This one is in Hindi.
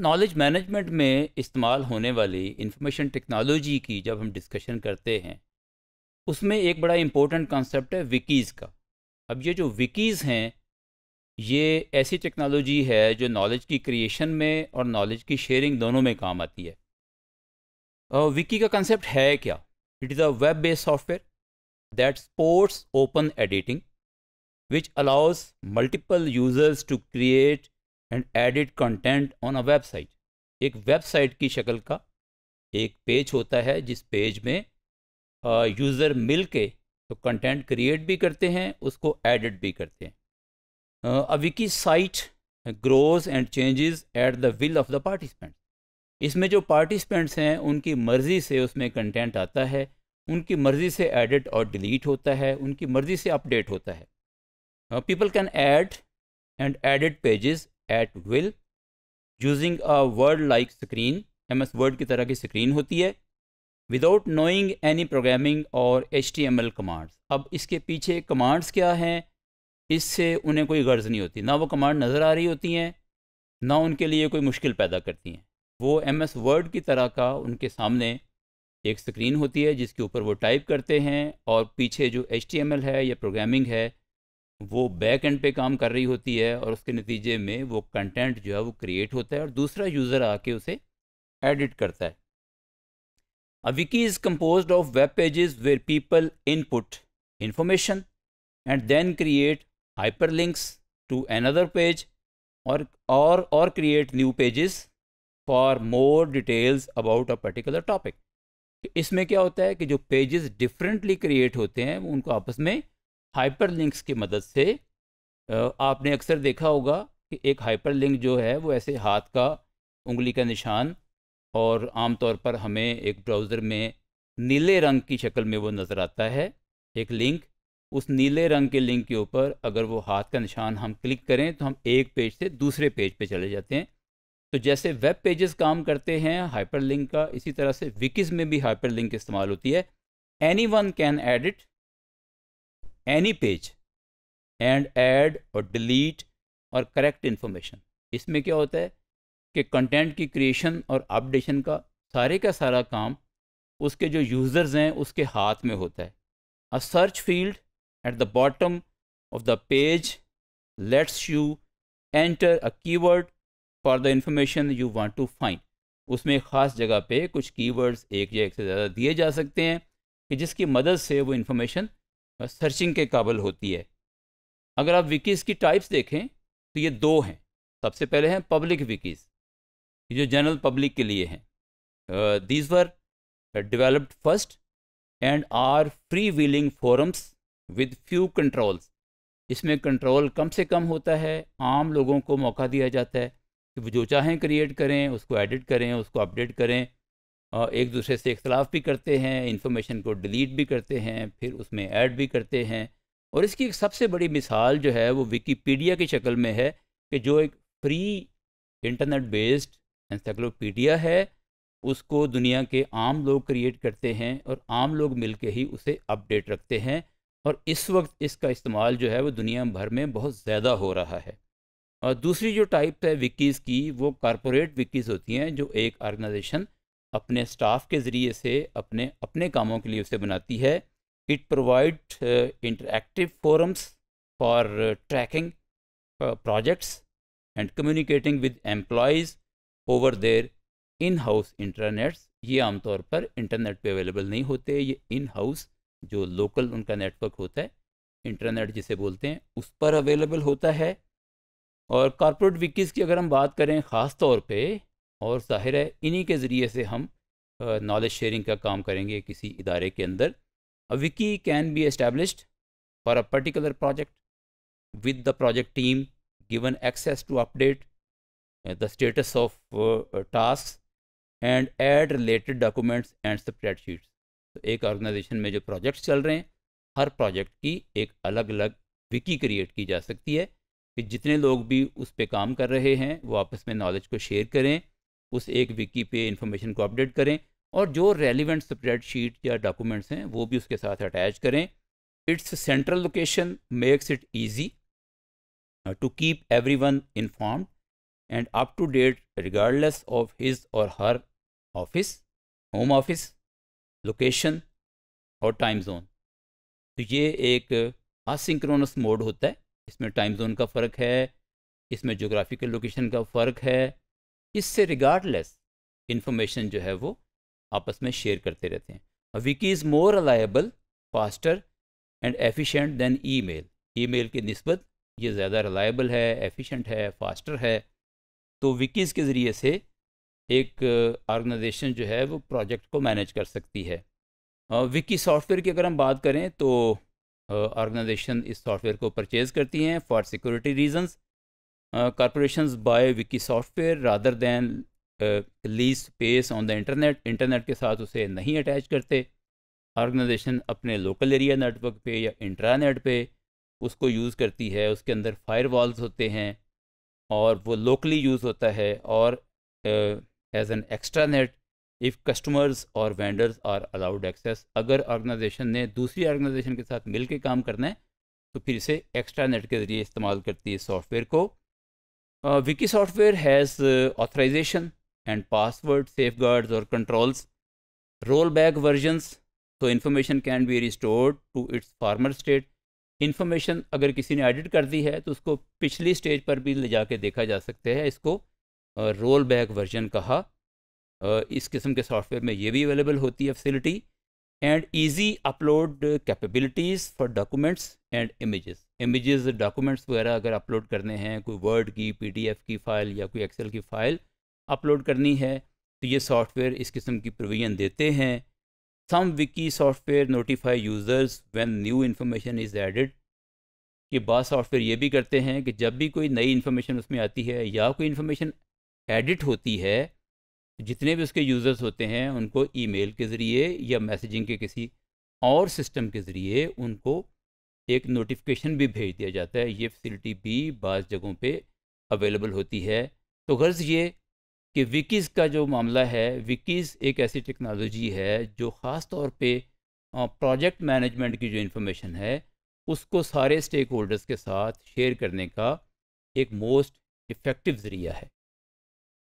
नॉलेज मैनेजमेंट में इस्तेमाल होने वाली इंफॉर्मेशन टेक्नोलॉजी की जब हम डिस्कशन करते हैं उसमें एक बड़ा इम्पोर्टेंट कॉन्सेप्ट है विकीज़ का अब ये जो विकीज़ हैं ये ऐसी टेक्नोलॉजी है जो नॉलेज की क्रिएशन में और नॉलेज की शेयरिंग दोनों में काम आती है और विकी का कंसेप्ट है क्या it is a web based software that supports open editing which allows multiple users to create and edit content on a website एक वेबसाइट की शक्ल का एक पेज होता है जिस पेज में यूज़र मिल के तो कंटेंट क्रिएट भी करते हैं उसको एडिट भी करते हैं a wiki site grows and changes at the will of the participant इसमें जो पार्टिसिपेंट्स हैं उनकी मर्ज़ी से उसमें कंटेंट आता है उनकी मर्ज़ी से एडिट और डिलीट होता है उनकी मर्ज़ी से अपडेट होता है people can add and edit pages at will using a word like screen M S Word की तरह की स्क्रीन होती है विदाउट नोइंग एनी प्रोग्रामिंग और H T M L commands अब इसके पीछे कमांड्स क्या हैं इससे उन्हें कोई गर्ज नहीं होती ना वो कमांड नज़र आ रही होती हैं ना उनके लिए कोई मुश्किल पैदा करती हैं वो एम एस वर्ड की तरह का उनके सामने एक स्क्रीन होती है जिसके ऊपर वो टाइप करते हैं और पीछे जो एच टी एम एल है या प्रोग्रामिंग है वो बैक एंड पे काम कर रही होती है और उसके नतीजे में वो कंटेंट जो है वो क्रिएट होता है और दूसरा यूज़र आके उसे एडिट करता है a wiki is compose of web pages where people input information and then create hyper links to another page और और और create new pages for more details about a particular topic इसमें क्या होता है कि जो पेजेस डिफरेंटली क्रिएट होते हैं उनको आपस में हाइपरलिंक्स की मदद से आपने अक्सर देखा होगा कि एक हाइपरलिंक जो है वो ऐसे हाथ का उंगली का निशान और आमतौर पर हमें एक ब्राउज़र में नीले रंग की शक्ल में वो नज़र आता है एक लिंक उस नीले रंग के लिंक के ऊपर अगर वो हाथ का निशान हम क्लिक करें तो हम एक पेज से दूसरे पेज पे चले जाते हैं तो जैसे वेब पेजेस काम करते हैं हाइपरलिंक का इसी तरह से विकिज में भी हाइपरलिंक इस्तेमाल होती है anyone can edit any page and add और डिलीट और करेक्ट इन्फॉर्मेशन इसमें क्या होता है कि कंटेंट की क्रिएशन और अपडेशन का सारे का सारा काम उसके जो यूज़र्स हैं उसके हाथ में होता है a search field at the bottom of the page lets you enter a keyword for the information you want to find उसमें ख़ास जगह पे कुछ कीवर्ड्स एक या एक से ज़्यादा दिए जा सकते हैं कि जिसकी मदद से वो इन्फॉर्मेशन सर्चिंग के काबल होती है अगर आप विकीज़ की टाइप्स देखें तो ये दो हैं सबसे पहले हैं पब्लिक विकीज़ जो जनरल पब्लिक के लिए हैं these were developed first and are free wheeling forums with few controls इसमें कंट्रोल कम से कम होता है आम लोगों को मौका दिया जाता है कि वो जो चाहें क्रिएट करें उसको एडिट करें उसको अपडेट करें एक दूसरे से इख्तलाफ भी करते हैं इन्फॉर्मेशन को डिलीट भी करते हैं फिर उसमें ऐड भी करते हैं और इसकी एक सबसे बड़ी मिसाल जो है वो विकीपीडिया की शक्ल में है कि जो एक फ्री इंटरनेट बेस्ड इंसाइक्लोपीडिया है उसको दुनिया के आम लोग क्रिएट करते हैं और आम लोग मिल के ही उसे अपडेट रखते हैं और इस वक्त इसका इस्तेमाल जो है वो दुनिया भर में बहुत ज़्यादा हो रहा है और दूसरी जो टाइप है विकीज़ की वो कॉरपोरेट विकीज़ होती हैं जो एक ऑर्गेनाइजेशन अपने स्टाफ के ज़रिए से अपने अपने कामों के लिए उसे बनाती है it provide interactive forums for tracking projects and communicating with employees over their in house internets ये आमतौर पर इंटरनेट पे अवेलेबल नहीं होते ये इन हाउस जो लोकल उनका नेटवर्क होता है इंटरनेट जिसे बोलते हैं उस पर अवेलेबल होता है और कॉरपोरेट विकीज़ की अगर हम बात करें ख़ास तौर पर और ज़ाहिर है इन्हीं के ज़रिए से हम नॉलेज शेयरिंग का काम करेंगे किसी इदारे के अंदर a wiki can be established for a particular project with the project team given access to update the status of task and add related documents and spreadsheets तो एक ऑर्गेनाइजेशन में जो प्रोजेक्ट्स चल रहे हैं हर प्रोजेक्ट की एक अलग अलग विकी क्रिएट की जा सकती है कि जितने लोग भी उस पर काम कर रहे हैं वो आपस में नॉलेज को शेयर करें उस एक विकी पे इंफॉर्मेशन को अपडेट करें और जो रेलिवेंट स्प्रेड शीट या डॉक्यूमेंट्स हैं वो भी उसके साथ अटैच करें its central location makes it easy to keep everyone inform and up to date regardless of his और her office home office location और टाइम जोन तो ये एक असिंक्रोनस मोड होता है इसमें टाइम जोन का फ़र्क है इसमें जोग्राफिकल लोकेशन का फ़र्क है इससे रिगार्डलेस इंफॉर्मेशन जो है वो आपस में शेयर करते रहते हैं और wiki is more reliable faster and efficient than email email की नस्बत ये ज़्यादा रिलायबल है एफिशिएंट है फास्टर है तो विकीज़ के ज़रिए से एक ऑर्गेनाइजेशन जो है वो प्रोजेक्ट को मैनेज कर सकती है विकी सॉफ्टवेयर की अगर हम बात करें तो ऑर्गेनाइजेशन इस सॉफ्टवेयर को परचेज़ करती हैं for security reasons uh, buy wiki software rather than lease space on the internet internet के साथ उसे नहीं अटैच करते ऑर्गेनाइजेशन अपने लोकल एरिया नेटवर्क पे या इंट्रानेट पे उसको यूज़ करती है उसके अंदर फायरवॉल्स होते हैं और वो लोकली यूज़ होता है और as an extranet if customers और वेंडर्स आर अलाउड एक्सेस अगर ऑर्गेनाइजेशन ने दूसरी ऑर्गेनाइजेशन के साथ मिलकर काम करना है तो फिर इसे एक्स्ट्रा नेट के ज़रिए इस्तेमाल करती है सॉफ्टवेयर को Uh, Wiki software has uh, authorization and password safeguards or controls, rollback versions, so information can be restored to its former state. Information अगर किसी ने एडिट कर दी है तो उसको पिछली स्टेज पर भी ले जाके देखा जा सकते हैं इसको रोल बैक वर्जन कहा इस किस्म के सॉफ्टवेयर में ये भी अवेलेबल होती है facility and easy upload capabilities for documents and images images documents वगैरह अगर अपलोड करने हैं कोई वर्ड की पीडीएफ की फ़ाइल या कोई एक्सेल की फ़ाइल अपलोड करनी है तो ये सॉफ्टवेयर इस किस्म की प्रोविजन देते हैं some wiki software notify users when new information is added ये बाद सॉफ्टवेयर ये भी करते हैं कि जब भी कोई नई इन्फॉर्मेशन उसमें आती है या कोई इन्फॉर्मेशन एडिट होती है तो जितने भी उसके यूज़र्स होते हैं उनको ईमेल के ज़रिए या मैसेजिंग के किसी और सिस्टम के ज़रिए उनको एक नोटिफिकेशन भी भेज दिया जाता है ये फैसिलिटी भी बाज़ जगहों पे अवेलेबल होती है तो गर्ज़ ये कि विकीज़ का जो मामला है विकीज़ एक ऐसी टेक्नोलॉजी है जो ख़ास तौर पे प्रोजेक्ट मैनेजमेंट की जो इन्फॉर्मेशन है उसको सारे स्टेक होल्डर्स के साथ शेयर करने का एक मोस्ट इफ़ेक्टिव ज़रिया है